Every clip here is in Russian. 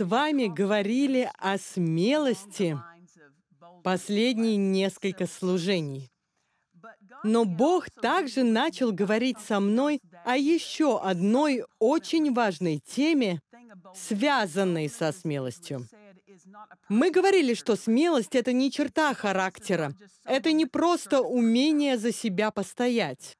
с вами говорили о смелости последние несколько служений. Но Бог также начал говорить со мной о еще одной очень важной теме, связанной со смелостью. Мы говорили, что смелость — это не черта характера, это не просто умение за себя постоять.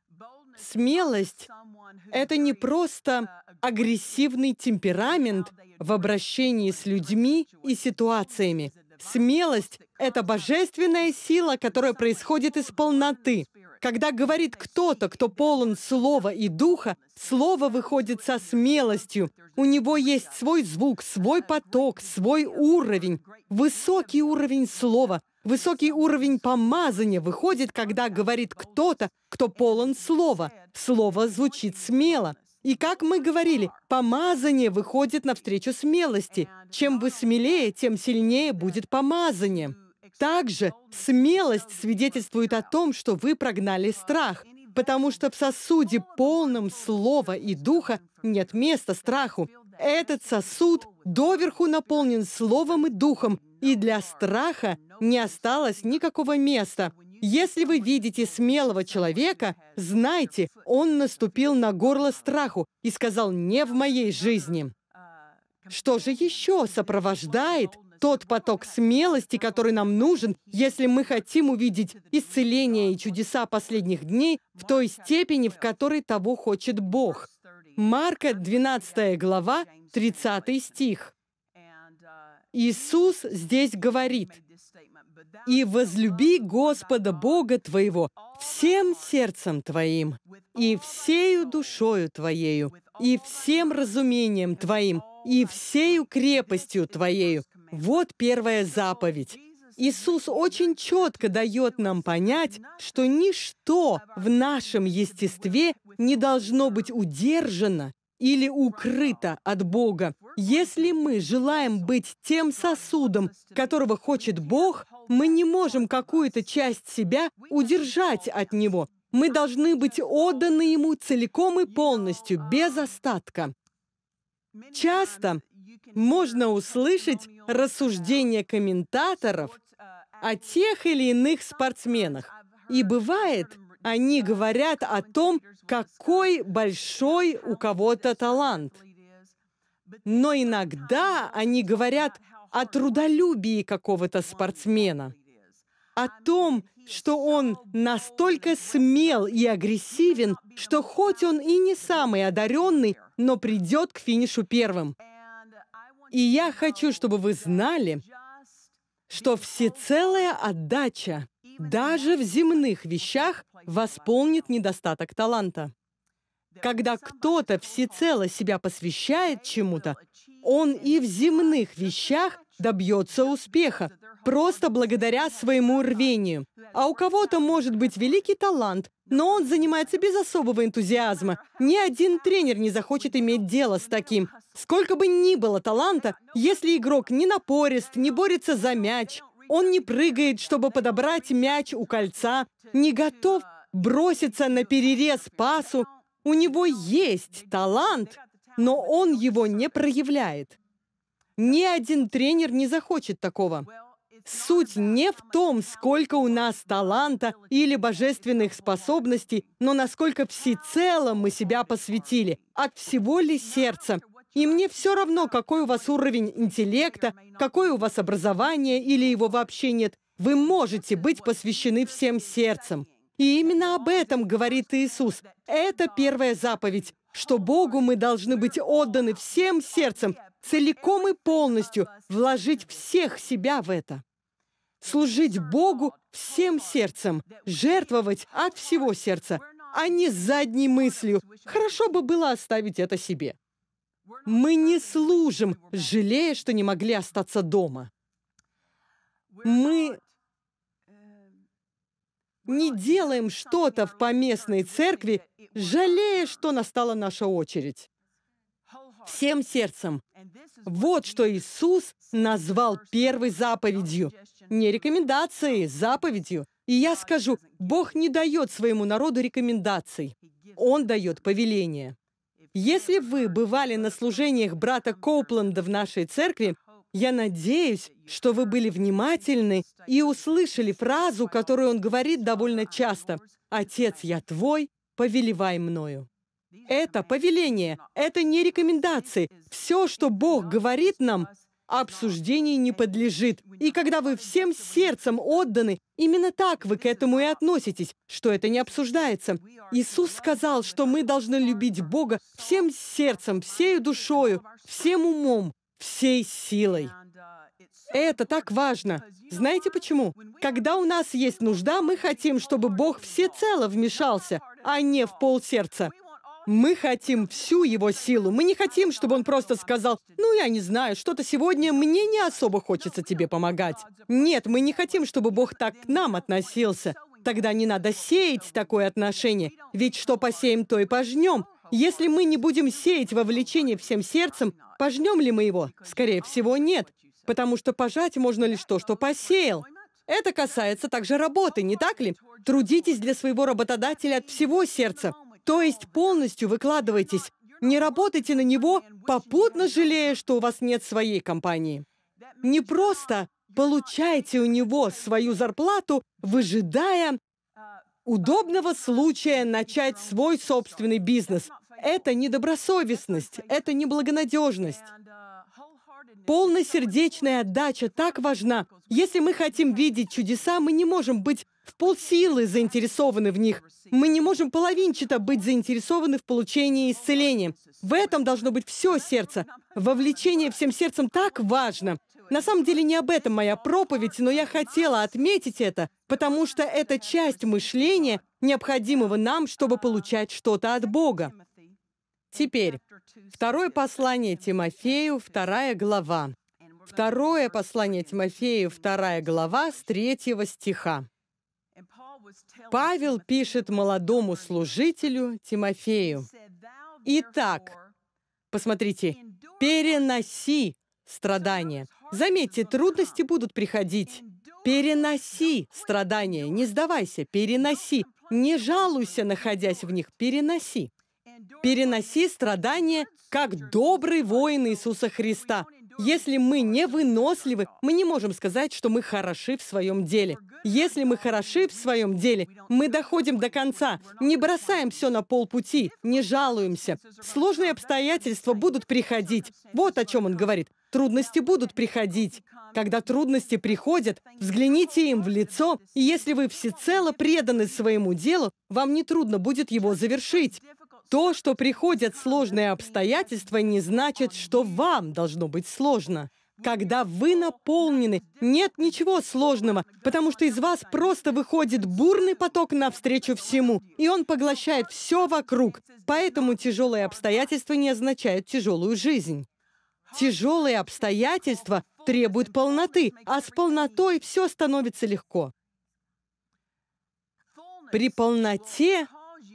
Смелость — это не просто агрессивный темперамент в обращении с людьми и ситуациями. Смелость — это божественная сила, которая происходит из полноты. Когда говорит кто-то, кто полон слова и духа, слово выходит со смелостью. У него есть свой звук, свой поток, свой уровень, высокий уровень слова, Высокий уровень помазания выходит, когда говорит кто-то, кто полон слова. Слово звучит смело. И как мы говорили, помазание выходит навстречу смелости. Чем вы смелее, тем сильнее будет помазание. Также смелость свидетельствует о том, что вы прогнали страх, потому что в сосуде, полном слова и духа, нет места страху. Этот сосуд доверху наполнен словом и духом, и для страха не осталось никакого места. Если вы видите смелого человека, знайте, он наступил на горло страху и сказал «не в моей жизни». Что же еще сопровождает тот поток смелости, который нам нужен, если мы хотим увидеть исцеление и чудеса последних дней в той степени, в которой того хочет Бог? Марка, 12 глава, 30 стих. Иисус здесь говорит, «И возлюби Господа Бога твоего всем сердцем твоим, и всею душою твоею, и всем разумением твоим, и всею крепостью твоею». Вот первая заповедь. Иисус очень четко дает нам понять, что ничто в нашем естестве не должно быть удержано или укрыто от Бога. Если мы желаем быть тем сосудом, которого хочет Бог, мы не можем какую-то часть себя удержать от Него. Мы должны быть отданы Ему целиком и полностью, без остатка. Часто можно услышать рассуждения комментаторов о тех или иных спортсменах. И бывает, они говорят о том, какой большой у кого-то талант. Но иногда они говорят о трудолюбии какого-то спортсмена, о том, что он настолько смел и агрессивен, что хоть он и не самый одаренный, но придет к финишу первым. И я хочу, чтобы вы знали, что всецелая отдача даже в земных вещах восполнит недостаток таланта. Когда кто-то всецело себя посвящает чему-то, он и в земных вещах добьется успеха, просто благодаря своему рвению. А у кого-то может быть великий талант, но он занимается без особого энтузиазма. Ни один тренер не захочет иметь дело с таким. Сколько бы ни было таланта, если игрок не напорист, не борется за мяч, он не прыгает, чтобы подобрать мяч у кольца, не готов броситься на перерез пасу. У него есть талант, но он его не проявляет. Ни один тренер не захочет такого. Суть не в том, сколько у нас таланта или божественных способностей, но насколько всецело мы себя посвятили, от всего ли сердца, и мне все равно, какой у вас уровень интеллекта, какое у вас образование или его вообще нет. Вы можете быть посвящены всем сердцем. И именно об этом говорит Иисус. Это первая заповедь, что Богу мы должны быть отданы всем сердцем, целиком и полностью, вложить всех себя в это. Служить Богу всем сердцем, жертвовать от всего сердца, а не задней мыслью. Хорошо бы было оставить это себе. Мы не служим, жалея, что не могли остаться дома. Мы не делаем что-то в поместной церкви, жалея, что настала наша очередь. Всем сердцем. Вот что Иисус назвал первой заповедью. Не рекомендацией, а заповедью. И я скажу, Бог не дает своему народу рекомендаций. Он дает повеление. Если вы бывали на служениях брата Коупленда в нашей церкви, я надеюсь, что вы были внимательны и услышали фразу, которую он говорит довольно часто. «Отец, я твой, повелевай мною». Это повеление, это не рекомендации. Все, что Бог говорит нам, обсуждений не подлежит. И когда вы всем сердцем отданы, именно так вы к этому и относитесь, что это не обсуждается. Иисус сказал, что мы должны любить Бога всем сердцем, всей душою, всем умом, всей силой. Это так важно. Знаете почему? Когда у нас есть нужда, мы хотим, чтобы Бог всецело вмешался, а не в пол сердца. Мы хотим всю его силу. Мы не хотим, чтобы он просто сказал, ну, я не знаю, что-то сегодня мне не особо хочется тебе помогать. Нет, мы не хотим, чтобы Бог так к нам относился. Тогда не надо сеять такое отношение, ведь что посеем, то и пожнем. Если мы не будем сеять вовлечение всем сердцем, пожнем ли мы его? Скорее всего, нет, потому что пожать можно лишь то, что посеял. Это касается также работы, не так ли? Трудитесь для своего работодателя от всего сердца. То есть полностью выкладывайтесь. Не работайте на него, попутно жалея, что у вас нет своей компании. Не просто получайте у него свою зарплату, выжидая удобного случая начать свой собственный бизнес. Это недобросовестность, это неблагонадежность. Полносердечная отдача так важна. Если мы хотим видеть чудеса, мы не можем быть в полсилы заинтересованы в них. Мы не можем половинчато быть заинтересованы в получении исцеления. В этом должно быть все сердце. Вовлечение всем сердцем так важно. На самом деле не об этом моя проповедь, но я хотела отметить это, потому что это часть мышления, необходимого нам, чтобы получать что-то от Бога. Теперь, второе послание Тимофею, вторая глава. Второе послание Тимофею, вторая глава, с третьего стиха. Павел пишет молодому служителю Тимофею. Итак, посмотрите, переноси страдания. Заметьте, трудности будут приходить. Переноси страдания, не сдавайся, переноси. Не жалуйся, находясь в них, переноси. Переноси страдания, как добрый воин Иисуса Христа. Если мы не выносливы, мы не можем сказать, что мы хороши в своем деле. Если мы хороши в своем деле, мы доходим до конца, не бросаем все на полпути, не жалуемся. Сложные обстоятельства будут приходить. Вот о чем он говорит. Трудности будут приходить. Когда трудности приходят, взгляните им в лицо, и если вы всецело преданы своему делу, вам нетрудно будет его завершить. То, что приходят сложные обстоятельства, не значит, что вам должно быть сложно. Когда вы наполнены, нет ничего сложного, потому что из вас просто выходит бурный поток навстречу всему, и он поглощает все вокруг. Поэтому тяжелые обстоятельства не означают тяжелую жизнь. Тяжелые обстоятельства требуют полноты, а с полнотой все становится легко. При полноте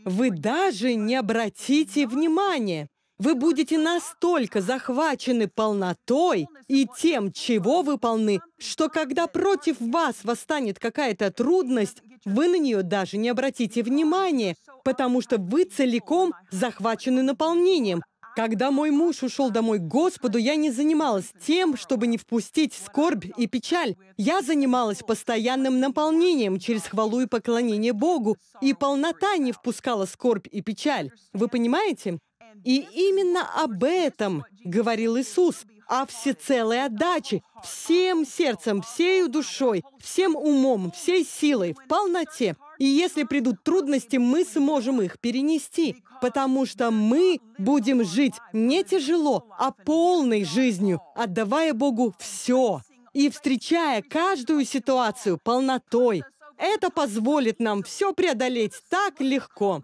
вы даже не обратите внимания. Вы будете настолько захвачены полнотой и тем, чего вы полны, что когда против вас восстанет какая-то трудность, вы на нее даже не обратите внимания, потому что вы целиком захвачены наполнением, когда мой муж ушел домой к Господу, я не занималась тем, чтобы не впустить скорбь и печаль. Я занималась постоянным наполнением через хвалу и поклонение Богу, и полнота не впускала скорбь и печаль. Вы понимаете? И именно об этом говорил Иисус, о всецелой отдаче, всем сердцем, всей душой, всем умом, всей силой, в полноте, и если придут трудности, мы сможем их перенести, потому что мы будем жить не тяжело, а полной жизнью, отдавая Богу все и встречая каждую ситуацию полнотой. Это позволит нам все преодолеть так легко.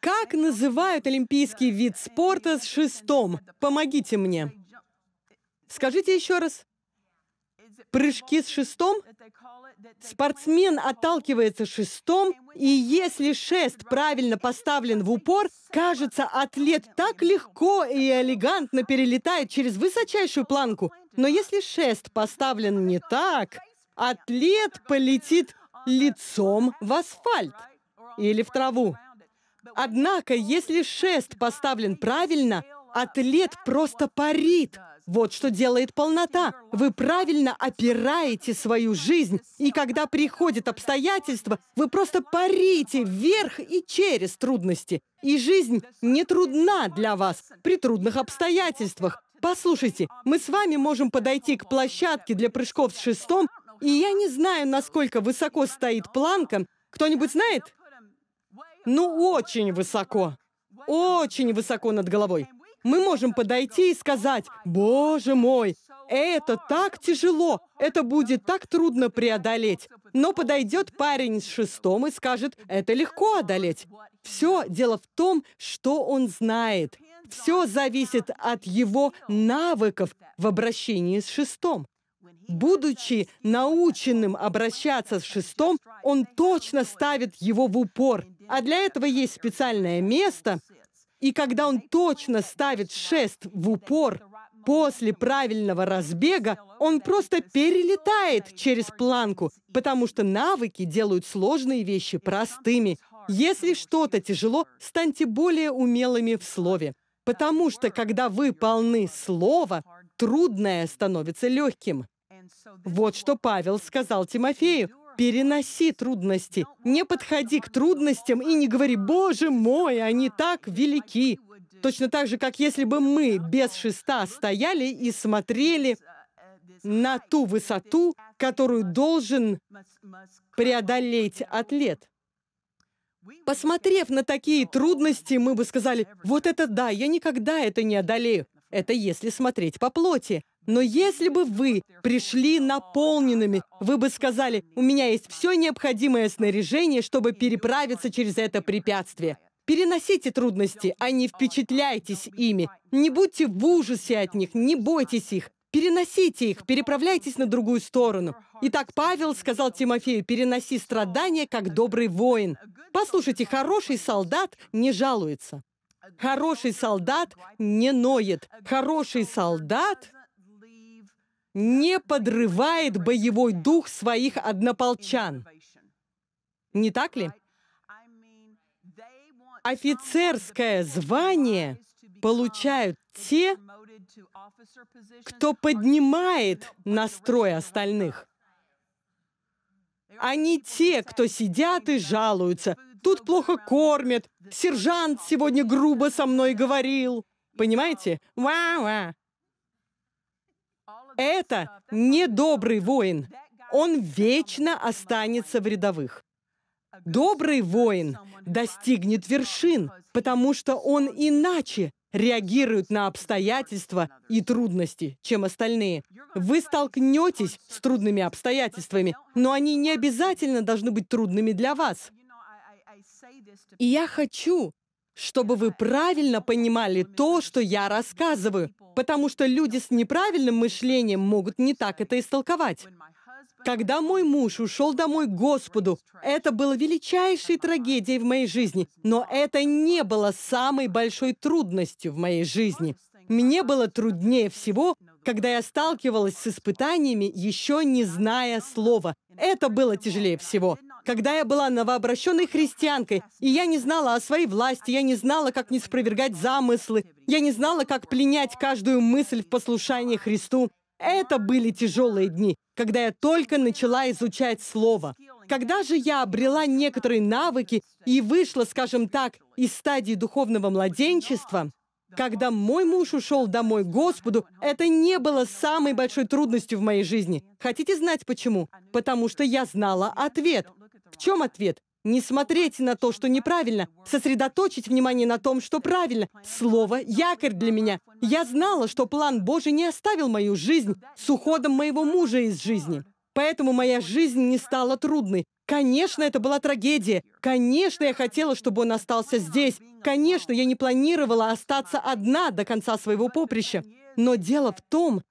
Как называют олимпийский вид спорта с шестом? Помогите мне. Скажите еще раз. Прыжки с шестом? Спортсмен отталкивается шестом, и если шест правильно поставлен в упор, кажется, атлет так легко и элегантно перелетает через высочайшую планку. Но если шест поставлен не так, атлет полетит лицом в асфальт или в траву. Однако, если шест поставлен правильно, атлет просто парит, вот что делает полнота. Вы правильно опираете свою жизнь, и когда приходят обстоятельства, вы просто парите вверх и через трудности. И жизнь не трудна для вас при трудных обстоятельствах. Послушайте, мы с вами можем подойти к площадке для прыжков с шестом, и я не знаю, насколько высоко стоит планка. Кто-нибудь знает? Ну, очень высоко. Очень высоко над головой мы можем подойти и сказать, «Боже мой, это так тяжело, это будет так трудно преодолеть». Но подойдет парень с шестом и скажет, «Это легко одолеть». Все дело в том, что он знает. Все зависит от его навыков в обращении с шестом. Будучи наученным обращаться с шестом, он точно ставит его в упор. А для этого есть специальное место, и когда он точно ставит шест в упор, после правильного разбега он просто перелетает через планку, потому что навыки делают сложные вещи простыми. Если что-то тяжело, станьте более умелыми в слове. Потому что, когда вы полны слова, трудное становится легким. Вот что Павел сказал Тимофею. Переноси трудности. Не подходи к трудностям и не говори, «Боже мой, они так велики!» Точно так же, как если бы мы без шеста стояли и смотрели на ту высоту, которую должен преодолеть атлет. Посмотрев на такие трудности, мы бы сказали, вот это да, я никогда это не одолею. Это если смотреть по плоти. Но если бы вы пришли наполненными, вы бы сказали, у меня есть все необходимое снаряжение, чтобы переправиться через это препятствие. Переносите трудности, а не впечатляйтесь ими. Не будьте в ужасе от них, не бойтесь их. Переносите их, переправляйтесь на другую сторону. Итак, Павел сказал Тимофею, переноси страдания, как добрый воин. Послушайте, хороший солдат не жалуется. Хороший солдат не ноет. Хороший солдат не подрывает боевой дух своих однополчан. Не так ли? Офицерское звание получают те, кто поднимает настрой остальных, а не те, кто сидят и жалуются. Тут плохо кормят, сержант сегодня грубо со мной говорил. Понимаете? Ва-ва. Это не добрый воин. Он вечно останется в рядовых. Добрый воин достигнет вершин, потому что он иначе реагирует на обстоятельства и трудности, чем остальные. Вы столкнетесь с трудными обстоятельствами, но они не обязательно должны быть трудными для вас. И я хочу чтобы вы правильно понимали то, что я рассказываю, потому что люди с неправильным мышлением могут не так это истолковать. Когда мой муж ушел домой к Господу, это было величайшей трагедией в моей жизни, но это не было самой большой трудностью в моей жизни. Мне было труднее всего, когда я сталкивалась с испытаниями, еще не зная слова. Это было тяжелее всего когда я была новообращенной христианкой, и я не знала о своей власти, я не знала, как не спровергать замыслы, я не знала, как пленять каждую мысль в послушании Христу. Это были тяжелые дни, когда я только начала изучать Слово. Когда же я обрела некоторые навыки и вышла, скажем так, из стадии духовного младенчества, когда мой муж ушел домой к Господу, это не было самой большой трудностью в моей жизни. Хотите знать почему? Потому что я знала ответ. В чем ответ? Не смотреть на то, что неправильно, сосредоточить внимание на том, что правильно. Слово – якорь для меня. Я знала, что план Божий не оставил мою жизнь с уходом моего мужа из жизни. Поэтому моя жизнь не стала трудной. Конечно, это была трагедия. Конечно, я хотела, чтобы он остался здесь. Конечно, я не планировала остаться одна до конца своего поприща. Но дело в том,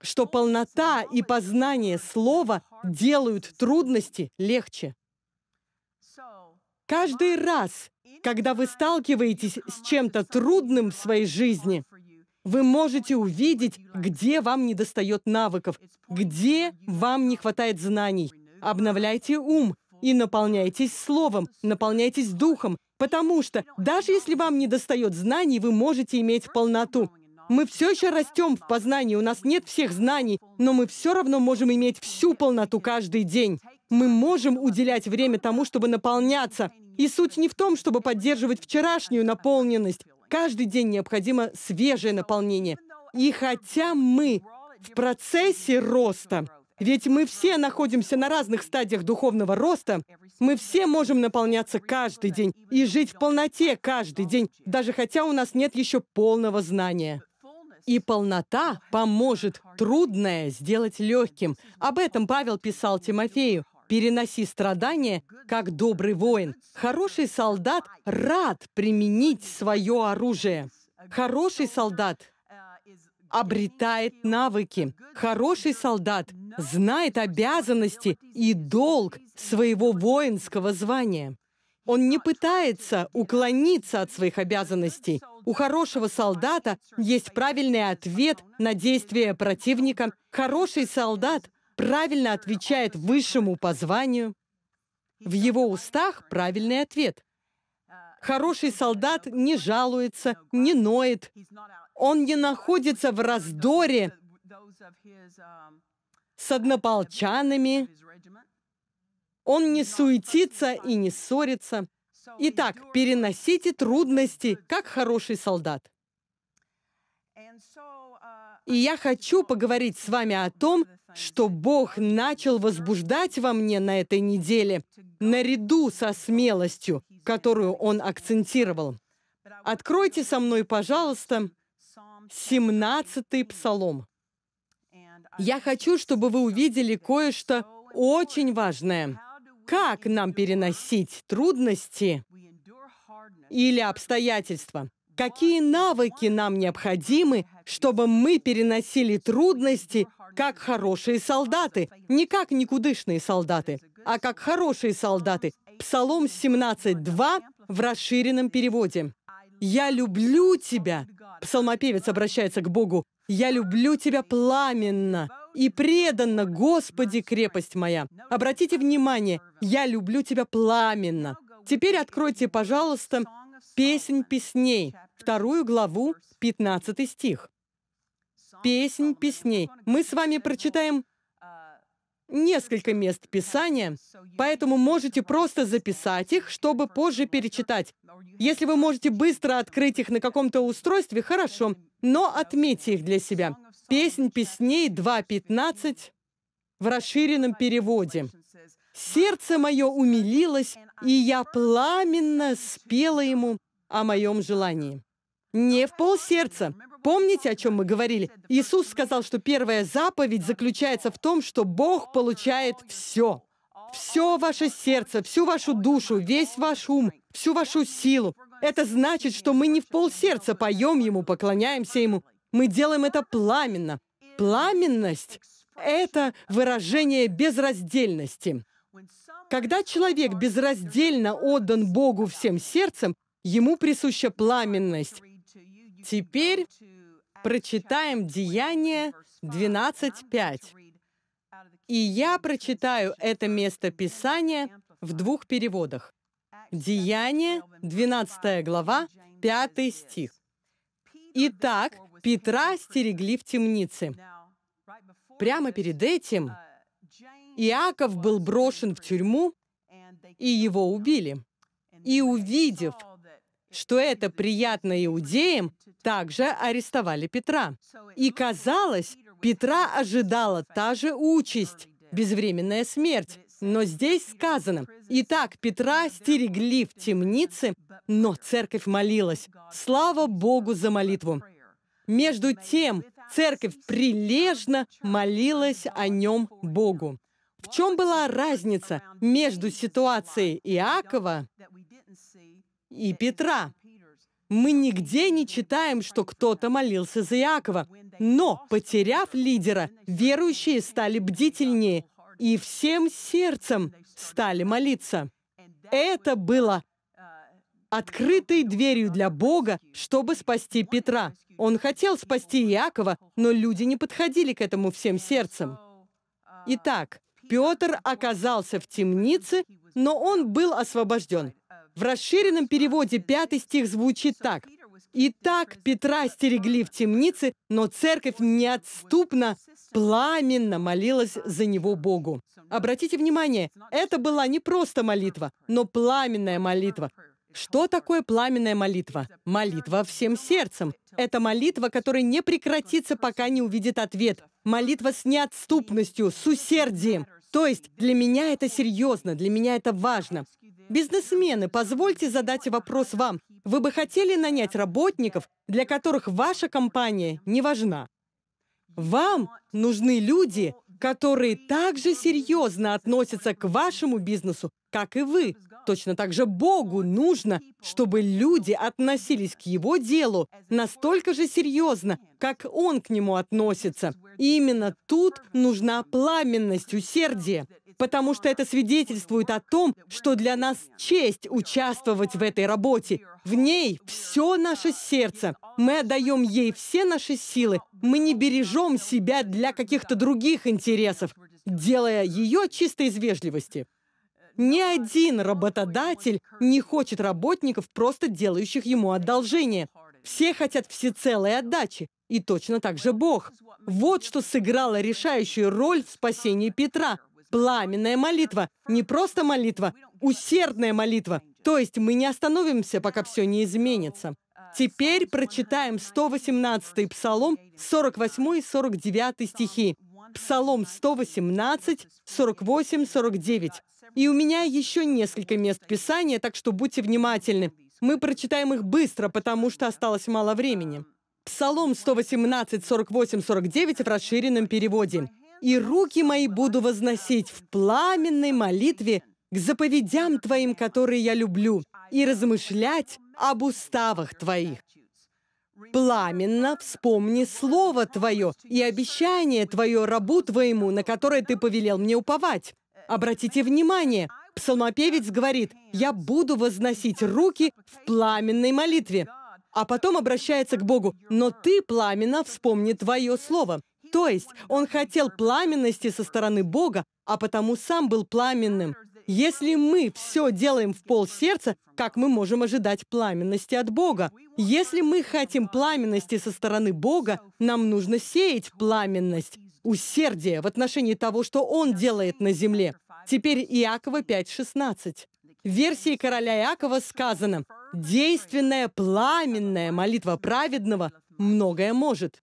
что полнота и познание слова делают трудности легче. Каждый раз, когда вы сталкиваетесь с чем-то трудным в своей жизни, вы можете увидеть, где вам недостает навыков, где вам не хватает знаний. Обновляйте ум и наполняйтесь словом, наполняйтесь духом, потому что даже если вам недостает знаний, вы можете иметь полноту. Мы все еще растем в познании, у нас нет всех знаний, но мы все равно можем иметь всю полноту каждый день. Мы можем уделять время тому, чтобы наполняться. И суть не в том, чтобы поддерживать вчерашнюю наполненность. Каждый день необходимо свежее наполнение. И хотя мы в процессе роста, ведь мы все находимся на разных стадиях духовного роста. Мы все можем наполняться каждый день и жить в полноте каждый день, даже хотя у нас нет еще полного знания. И полнота поможет трудное сделать легким. Об этом Павел писал Тимофею. Переноси страдания, как добрый воин. Хороший солдат рад применить свое оружие. Хороший солдат обретает навыки. Хороший солдат знает обязанности и долг своего воинского звания. Он не пытается уклониться от своих обязанностей. У хорошего солдата есть правильный ответ на действия противника. Хороший солдат правильно отвечает высшему позванию. В его устах правильный ответ. Хороший солдат не жалуется, не ноет. Он не находится в раздоре с однополчанами. Он не суетится и не ссорится. Итак, переносите трудности, как хороший солдат. И я хочу поговорить с вами о том, что Бог начал возбуждать во мне на этой неделе, наряду со смелостью, которую Он акцентировал. Откройте со мной, пожалуйста, 17-й псалом. Я хочу, чтобы вы увидели кое-что очень важное. Как нам переносить трудности или обстоятельства? Какие навыки нам необходимы, чтобы мы переносили трудности как хорошие солдаты, не как никудышные солдаты, а как хорошие солдаты. Псалом 17.2 в расширенном переводе. «Я люблю тебя», псалмопевец обращается к Богу, «я люблю тебя пламенно и преданно, Господи, крепость моя». Обратите внимание, «я люблю тебя пламенно». Теперь откройте, пожалуйста, «Песнь песней», вторую главу, 15 стих песнь песней. Мы с вами прочитаем несколько мест Писания, поэтому можете просто записать их, чтобы позже перечитать. Если вы можете быстро открыть их на каком-то устройстве, хорошо, но отметьте их для себя. Песнь песней 2.15 в расширенном переводе. «Сердце мое умилилось, и я пламенно спела ему о моем желании». Не в пол сердца. Помните, о чем мы говорили? Иисус сказал, что первая заповедь заключается в том, что Бог получает все. Все ваше сердце, всю вашу душу, весь ваш ум, всю вашу силу. Это значит, что мы не в полсердца поем Ему, поклоняемся Ему. Мы делаем это пламенно. Пламенность — это выражение безраздельности. Когда человек безраздельно отдан Богу всем сердцем, ему присуща пламенность. Теперь прочитаем Деяние 12.5. И я прочитаю это место Писания в двух переводах. Деяние, 12 глава, 5 стих. Итак, Петра стерегли в темнице. Прямо перед этим Иаков был брошен в тюрьму, и его убили. И увидев, что это приятно иудеям, также арестовали Петра. И казалось, Петра ожидала та же участь – безвременная смерть. Но здесь сказано, «Итак, Петра стерегли в темнице, но церковь молилась. Слава Богу за молитву!» Между тем, церковь прилежно молилась о нем Богу. В чем была разница между ситуацией Иакова и Петра. Мы нигде не читаем, что кто-то молился за Иакова. Но, потеряв лидера, верующие стали бдительнее и всем сердцем стали молиться. Это было открытой дверью для Бога, чтобы спасти Петра. Он хотел спасти Иакова, но люди не подходили к этому всем сердцем. Итак, Петр оказался в темнице, но он был освобожден. В расширенном переводе пятый стих звучит так. «Итак, Петра стерегли в темнице, но церковь неотступно, пламенно молилась за него Богу». Обратите внимание, это была не просто молитва, но пламенная молитва. Что такое пламенная молитва? Молитва всем сердцем. Это молитва, которая не прекратится, пока не увидит ответ. Молитва с неотступностью, с усердием. То есть для меня это серьезно, для меня это важно. Бизнесмены, позвольте задать вопрос вам. Вы бы хотели нанять работников, для которых ваша компания не важна? Вам нужны люди, которые также серьезно относятся к вашему бизнесу, как и вы. Точно так же Богу нужно, чтобы люди относились к его делу настолько же серьезно, как он к нему относится. И именно тут нужна пламенность, усердие потому что это свидетельствует о том, что для нас честь участвовать в этой работе. В ней все наше сердце. Мы отдаем ей все наши силы. Мы не бережем себя для каких-то других интересов, делая ее чисто из вежливости. Ни один работодатель не хочет работников, просто делающих ему одолжение. Все хотят всецелой отдачи. И точно так же Бог. Вот что сыграло решающую роль в спасении Петра – Пламенная молитва. Не просто молитва, усердная молитва. То есть мы не остановимся, пока все не изменится. Теперь прочитаем 118-й Псалом, 48 и 49 стихи. Псалом 118, 48, 49. И у меня еще несколько мест Писания, так что будьте внимательны. Мы прочитаем их быстро, потому что осталось мало времени. Псалом 118, 48, 49 в расширенном переводе и руки мои буду возносить в пламенной молитве к заповедям Твоим, которые я люблю, и размышлять об уставах Твоих. Пламенно вспомни слово Твое и обещание Твое рабу Твоему, на которое Ты повелел мне уповать. Обратите внимание, псалмопевец говорит, «Я буду возносить руки в пламенной молитве». А потом обращается к Богу, «Но Ты пламенно вспомни Твое слово». То есть он хотел пламенности со стороны Бога, а потому сам был пламенным. Если мы все делаем в пол сердца, как мы можем ожидать пламенности от Бога? Если мы хотим пламенности со стороны Бога, нам нужно сеять пламенность, усердие в отношении того, что Он делает на земле. Теперь Иакова 5.16. В версии короля Иакова сказано «Действенная пламенная молитва праведного многое может».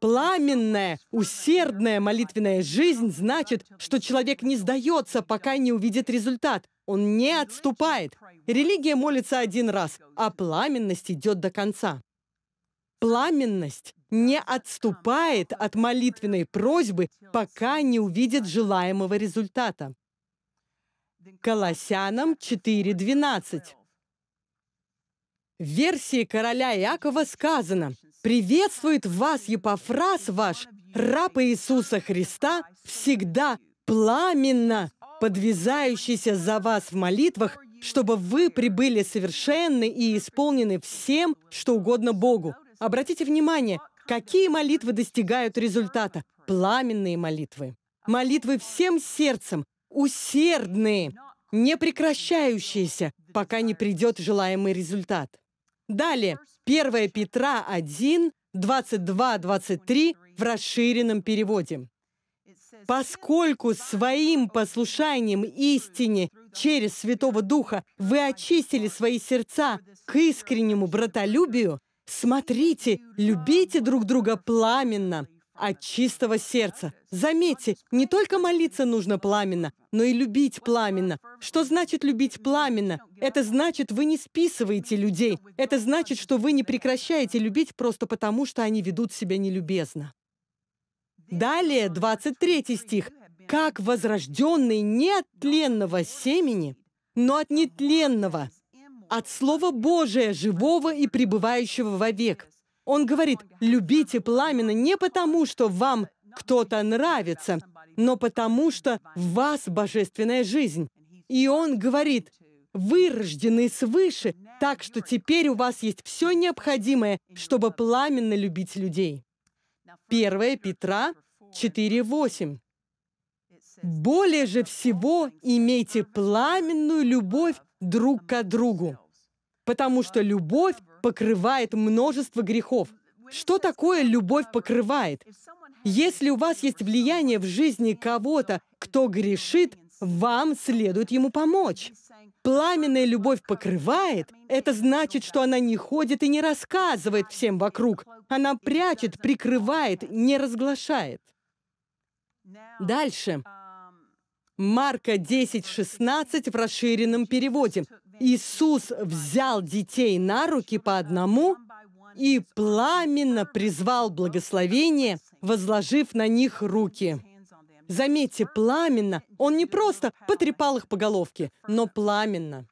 Пламенная, усердная молитвенная жизнь значит, что человек не сдается, пока не увидит результат. Он не отступает. Религия молится один раз, а пламенность идет до конца. Пламенность не отступает от молитвенной просьбы, пока не увидит желаемого результата. Колоссянам 4.12. В версии короля Иакова сказано «Приветствует вас Епофраз ваш, раб Иисуса Христа, всегда пламенно подвязающийся за вас в молитвах, чтобы вы прибыли совершенны и исполнены всем, что угодно Богу». Обратите внимание, какие молитвы достигают результата? Пламенные молитвы. Молитвы всем сердцем, усердные, не прекращающиеся, пока не придет желаемый результат. Далее, 1 Петра 1, 22-23 в расширенном переводе. «Поскольку своим послушанием истине через Святого Духа вы очистили свои сердца к искреннему братолюбию, смотрите, любите друг друга пламенно, от чистого сердца. Заметьте, не только молиться нужно пламенно, но и любить пламенно. Что значит любить пламенно? Это значит, вы не списываете людей. Это значит, что вы не прекращаете любить просто потому, что они ведут себя нелюбезно. Далее, 23 стих. «Как возрожденный не от тленного семени, но от нетленного, от Слова Божия, живого и пребывающего вовек». Он говорит, любите пламенно не потому, что вам кто-то нравится, но потому, что в вас божественная жизнь. И он говорит, вы рождены свыше, так что теперь у вас есть все необходимое, чтобы пламенно любить людей. 1 Петра 4.8. «Более же всего имейте пламенную любовь друг к другу, потому что любовь покрывает множество грехов. Что такое любовь покрывает? Если у вас есть влияние в жизни кого-то, кто грешит, вам следует ему помочь. Пламенная любовь покрывает, это значит, что она не ходит и не рассказывает всем вокруг. Она прячет, прикрывает, не разглашает. Дальше. Марка 10.16 в расширенном переводе. Иисус взял детей на руки по одному и пламенно призвал благословение, возложив на них руки. Заметьте, пламенно. Он не просто потрепал их по головке, но пламенно.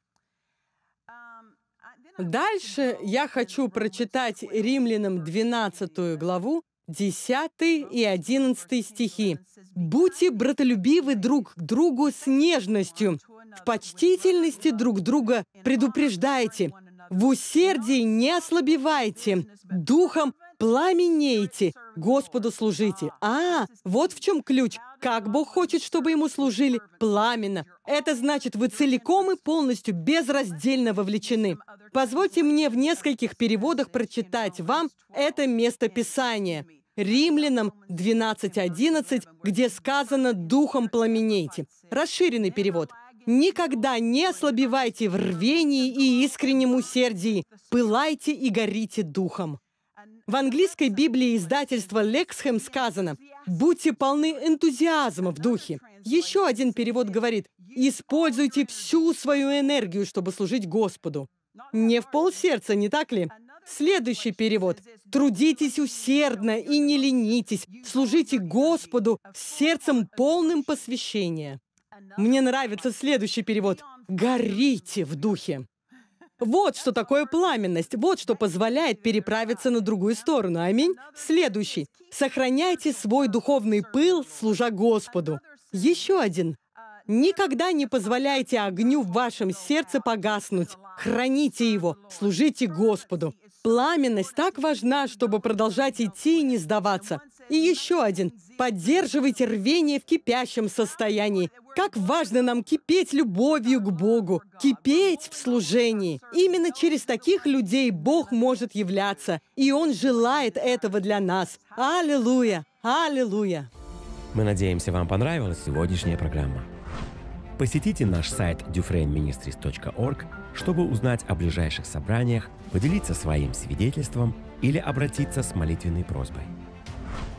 Дальше я хочу прочитать Римлянам 12 главу 10 и 11 стихи. «Будьте братолюбивы друг к другу с нежностью, в почтительности друг друга предупреждайте, в усердии не ослабевайте, духом пламенейте, Господу служите». А, вот в чем ключ как Бог хочет, чтобы ему служили пламенно. Это значит, вы целиком и полностью безраздельно вовлечены. Позвольте мне в нескольких переводах прочитать вам это место Писания. Римлянам 12.11, где сказано «духом пламенейте». Расширенный перевод. «Никогда не ослабевайте в рвении и искреннем усердии, пылайте и горите духом». В английской Библии издательства «Лексхэм» сказано Будьте полны энтузиазма в духе. Еще один перевод говорит, используйте всю свою энергию, чтобы служить Господу. Не в полсердца, не так ли? Следующий перевод. Трудитесь усердно и не ленитесь. Служите Господу с сердцем полным посвящения. Мне нравится следующий перевод. Горите в духе. Вот что такое пламенность, вот что позволяет переправиться на другую сторону. Аминь. Следующий. Сохраняйте свой духовный пыл, служа Господу. Еще один. Никогда не позволяйте огню в вашем сердце погаснуть. Храните его, служите Господу. Пламенность так важна, чтобы продолжать идти и не сдаваться. И еще один. Поддерживайте рвение в кипящем состоянии. Как важно нам кипеть любовью к Богу, кипеть в служении. Именно через таких людей Бог может являться, и Он желает этого для нас. Аллилуйя! Аллилуйя! Мы надеемся, вам понравилась сегодняшняя программа. Посетите наш сайт dufrainministries.org, чтобы узнать о ближайших собраниях, поделиться своим свидетельством или обратиться с молитвенной просьбой.